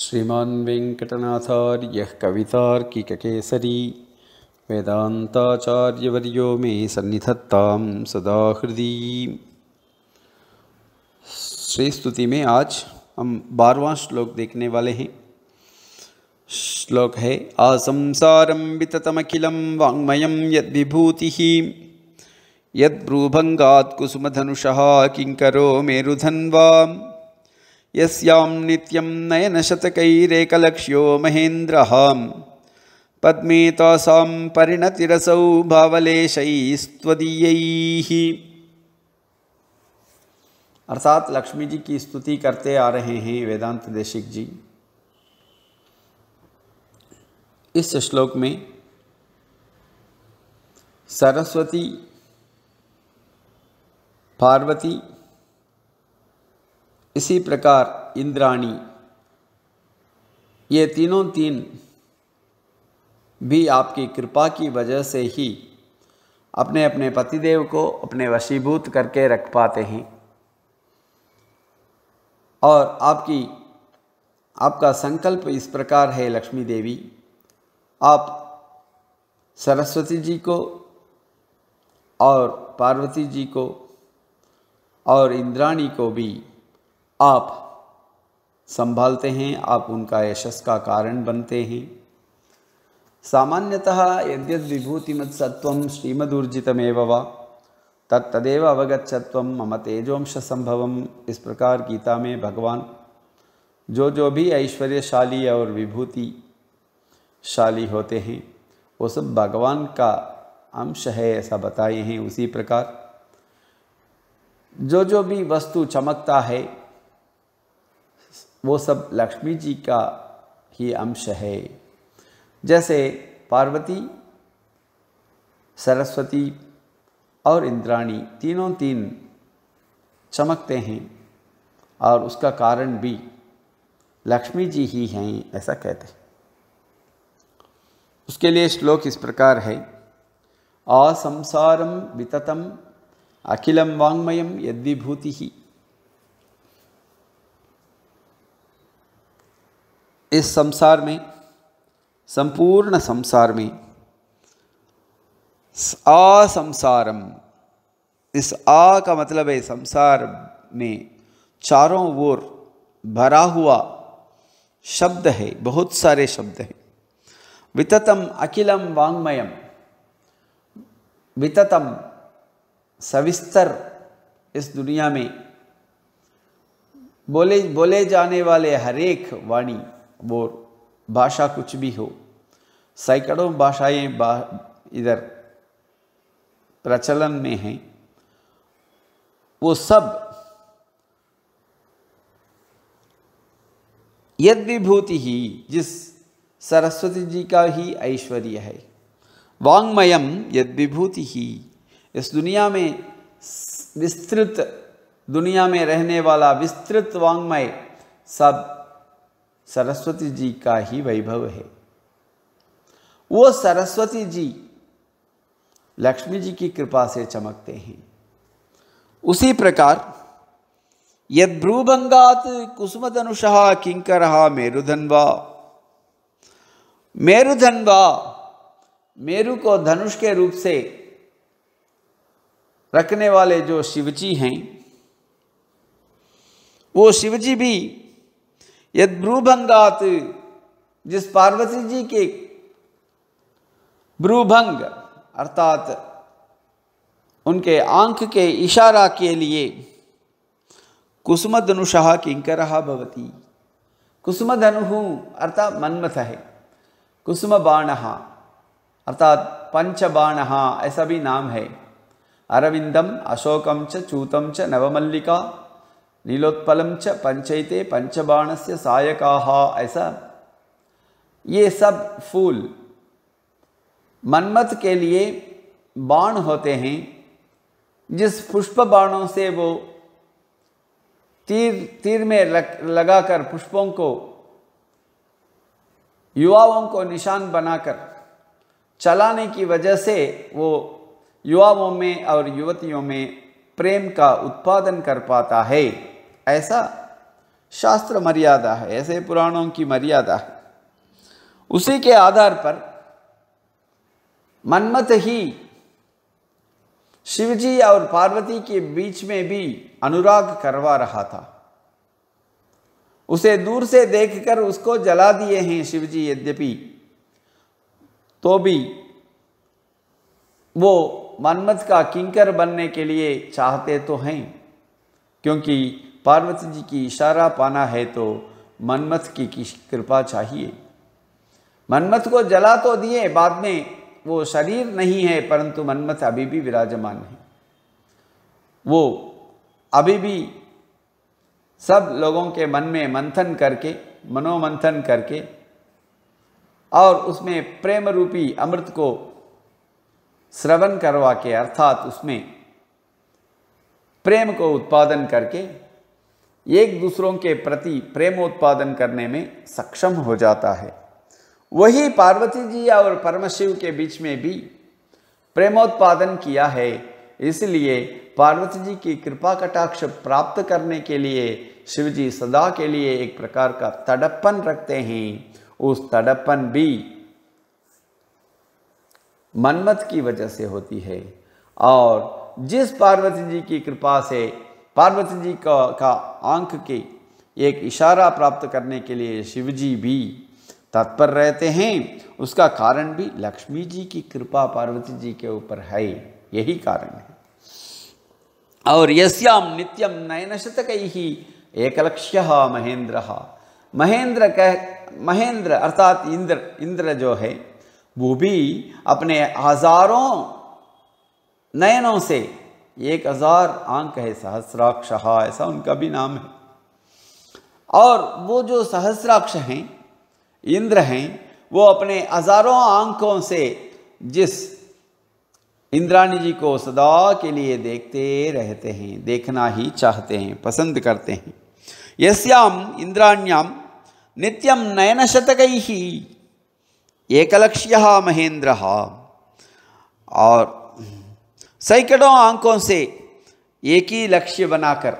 श्रीमान वेंकटनाथार्य कवितार्किककेसरी वेदाताचार्यवर्यो मे सन्निधत्ता सदा हृदय श्री स्तुति में आज हम बारवां श्लोक देखने वाले हैं श्लोक है आसंसारम विततमखिलम वाङ्मयम यद्विभूति यद्रूभंगात् कुसुमधनुषः किंकरो मेरुधन्वाम यस्यां नित्यं नयनशतकैरेकलक्ष्यो महेन्द्रः पद्मे तासां परिणतिरसौ भावलेशैस्त्वदीयैः अर्थात लक्ष्मी जी की स्तुति करते आ रहे हैं वेदांत देशिक जी इस श्लोक में सरस्वती पार्वती इसी प्रकार इंद्राणी ये तीनों तीन भी आपकी कृपा की वजह से ही अपने अपने पतिदेव को अपने वशीभूत करके रख पाते हैं और आपकी आपका संकल्प इस प्रकार है लक्ष्मी देवी आप सरस्वती जी को और पार्वती जी को और इंद्राणी को भी आप संभालते हैं आप उनका यशस का कारण बनते हैं सामान्यतः यद्यद विभूतिमत्सत्व सत्वं श्रीमदूर्जितमेव वा तत्तदेव अवगच्छत्व मम तेजोंश संभव इस प्रकार गीता में भगवान जो जो भी ऐश्वर्यशाली और विभूतिशाली होते हैं वो सब भगवान का अंश है ऐसा बताए हैं उसी प्रकार जो जो भी वस्तु चमकता है वो सब लक्ष्मी जी का ही अंश है जैसे पार्वती सरस्वती और इंद्राणी तीनों तीन चमकते हैं और उसका कारण भी लक्ष्मी जी ही हैं ऐसा कहते हैं उसके लिए श्लोक इस प्रकार है आसंसारम विततम अखिलम वांग्मयम यद्विभूति इस संसार में संपूर्ण संसार में आ संसारम इस आ का मतलब है संसार में चारों ओर भरा हुआ शब्द है बहुत सारे शब्द हैं विततम अखिलम वांग्मयम विततम सविस्तर इस दुनिया में बोले बोले जाने वाले हरेक वाणी वो भाषा कुछ भी हो सैकड़ों भाषाएं बा, इधर प्रचलन में हैं वो सब यद विभूति ही जिस सरस्वती जी का ही ऐश्वर्य है वांग्मयम यद विभूति ही इस दुनिया में विस्तृत दुनिया में रहने वाला विस्तृत वांग्मय सब सरस्वती जी का ही वैभव है वो सरस्वती जी लक्ष्मी जी की कृपा से चमकते हैं उसी प्रकार यद भ्रूभंगात कुसुमधनुषः किंकर मेरुधनवा मेरुधनवा मेरु को धनुष के रूप से रखने वाले जो शिवजी हैं वो शिवजी भी यद भ्रूभंगात जिस पार्वती जी के भ्रूभंग अर्थात उनके आंख के इशारा के लिए कुसुमधनुषः किंकर भवती कुसुमधनु अर्थात मन्मथ है कुसुम बाण अर्थात पंच बाण ऐसा भी नाम है अरविंदम अशोकम च चूतम च नवमल्लिका नीलोत्पलम च पंचैते पंचबाण से सायका ऐसा ये सब फूल मनमत के लिए बाण होते हैं जिस पुष्प बाणों से वो तीर तीर में लगाकर पुष्पों को युवाओं को निशान बनाकर चलाने की वजह से वो युवाओं में और युवतियों में प्रेम का उत्पादन कर पाता है ऐसा शास्त्र मर्यादा है ऐसे पुराणों की मर्यादा है उसी के आधार पर मनमत ही शिवजी और पार्वती के बीच में भी अनुराग करवा रहा था उसे दूर से देखकर उसको जला दिए हैं शिवजी यद्यपि तो भी वो मनमत का किंकर बनने के लिए चाहते तो हैं क्योंकि पार्वती जी की इशारा पाना है तो मनमथ की कृपा चाहिए मनमथ को जला तो दिए बाद में वो शरीर नहीं है परंतु मनमथ अभी भी विराजमान है वो अभी भी सब लोगों के मन में मंथन करके मनोमंथन करके और उसमें प्रेम रूपी अमृत को श्रवण करवा के अर्थात उसमें प्रेम को उत्पादन करके एक दूसरों के प्रति प्रेमोत्पादन करने में सक्षम हो जाता है वही पार्वती जी और परमशिव के बीच में भी प्रेमोत्पादन किया है इसलिए पार्वती जी की कृपा कटाक्ष प्राप्त करने के लिए शिव जी सदा के लिए एक प्रकार का तड़प्पन रखते हैं उस तड़प्पन भी मनमत की वजह से होती है और जिस पार्वती जी की कृपा से पार्वती जी का का आंख के एक इशारा प्राप्त करने के लिए शिव जी भी तत्पर रहते हैं उसका कारण भी लक्ष्मी जी की कृपा पार्वती जी के ऊपर है यही कारण है और यश्याम नित्यम नयनशतक ही एकलक्ष्य महेंद्र महेंद्र कह महेंद्र अर्थात इंद्र इंद्र जो है वो भी अपने हजारों नयनों से एक हज़ार आंक है सहस्राक्ष ऐसा उनका भी नाम है और वो जो सहस्राक्ष हैं इंद्र हैं वो अपने हजारों आंकों से जिस इंद्राणी जी को सदा के लिए देखते रहते हैं देखना ही चाहते हैं पसंद करते हैं यश्याम इंद्राण्याम नित्यम नयन शतक ही एकलक्ष्य महेंद्र और सैकड़ों आंकों से एक ही लक्ष्य बनाकर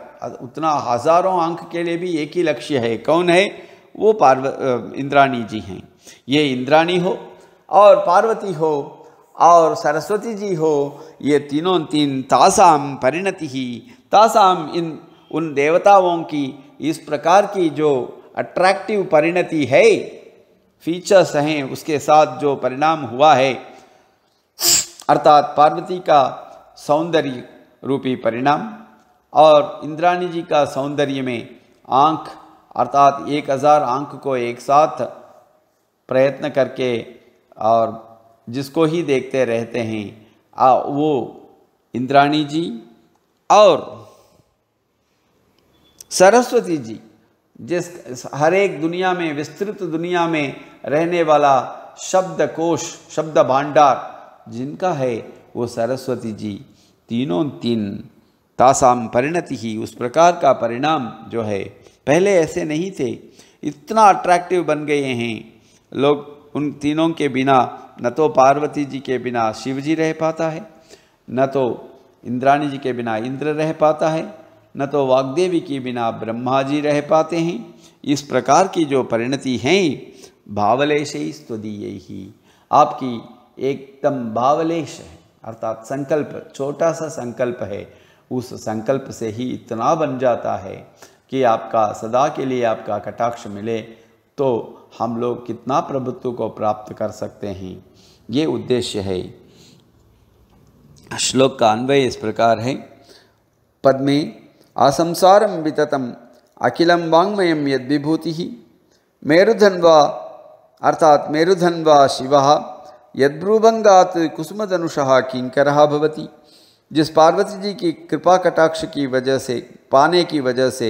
उतना हजारों अंक के लिए भी एक ही लक्ष्य है कौन है वो पार्व इंद्राणी जी हैं ये इंद्राणी हो और पार्वती हो और सरस्वती जी हो ये तीनों तीन तासाम परिणति ही तासाम इन उन देवताओं की इस प्रकार की जो अट्रैक्टिव परिणति है फीचर्स हैं उसके साथ जो परिणाम हुआ है अर्थात पार्वती का सौंदर्य रूपी परिणाम और इंद्राणी जी का सौंदर्य में आँख अर्थात एक हज़ार आँख को एक साथ प्रयत्न करके और जिसको ही देखते रहते हैं आ, वो इंद्राणी जी और सरस्वती जी जिस हर एक दुनिया में विस्तृत दुनिया में रहने वाला शब्द कोश शब्द भांडार जिनका है वो सरस्वती जी तीनों तीन तासाम परिणति ही उस प्रकार का परिणाम जो है पहले ऐसे नहीं थे इतना अट्रैक्टिव बन गए हैं लोग उन तीनों के बिना न तो पार्वती जी के बिना शिव जी रह पाता है न तो इंद्राणी जी के बिना इंद्र रह पाता है न तो वाग्देवी के बिना ब्रह्मा जी रह पाते हैं इस प्रकार की जो परिणति हैं भावलेश ही स्तुदीय ही आपकी एकदम भावलेश है अर्थात संकल्प छोटा सा संकल्प है उस संकल्प से ही इतना बन जाता है कि आपका सदा के लिए आपका कटाक्ष मिले तो हम लोग कितना प्रभुत्व को प्राप्त कर सकते हैं ये उद्देश्य है श्लोक का अन्वय इस प्रकार है पद्मे असंसारम विततम अखिलम वाङ्मयम यद विभूति मेरुधन्वा अर्थात मेरुधन्वा शिव यद्रूभंगात कुसुमधनुषः किंकर जिस पार्वती जी की कृपा कटाक्ष की वजह से पाने की वजह से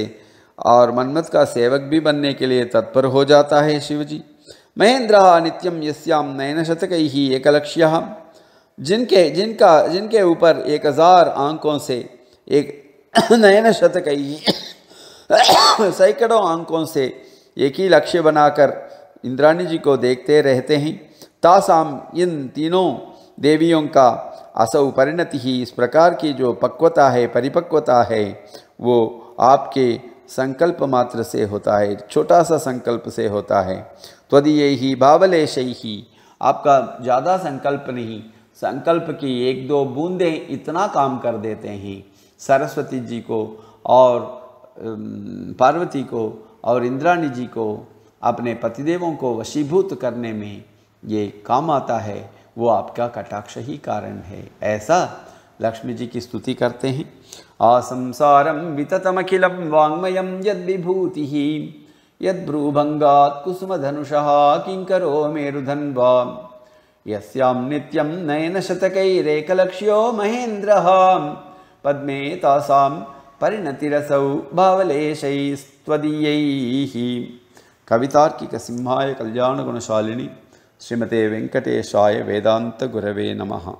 और मन्मथ का सेवक भी बनने के लिए तत्पर हो जाता है शिवजी महेंद्र नित्यम यस्याम नयन शतक ही लक्ष्य जिनके जिनका जिनके ऊपर एक हज़ार आंकों से एक नयन शतक ही सैकड़ों आंकों से एक ही लक्ष्य बनाकर इंद्राणी जी को देखते रहते हैं तासाम इन तीनों देवियों का असौ परिणति ही इस प्रकार की जो पक्वता है परिपक्वता है वो आपके संकल्प मात्र से होता है छोटा सा संकल्प से होता है त्वदीय ही भावलेश ही आपका ज़्यादा संकल्प नहीं संकल्प की एक दो बूंदें इतना काम कर देते हैं सरस्वती जी को और पार्वती को और इंद्राणी जी को अपने पतिदेवों को वशीभूत करने में ये काम आता है वो आपका कटाक्ष ही कारण है ऐसा लक्ष्मी जी की स्तुति करते हैं आसंसारम अखिलम वाङ्मयम यद विभूति यद्रूभंगात् कुसुमधनुषः मेरुधन मेरुधन्वा यस्यां नित्यं नयन महेन्द्रः पद्मे तासां परिणतिरसौ भावलेशैस्त्वदीयैः कवितार्किकसिंहाय कल्याणगुणशालिनी श्रीमते वेङ्कटेशाय वेदान्तगुरवे नमः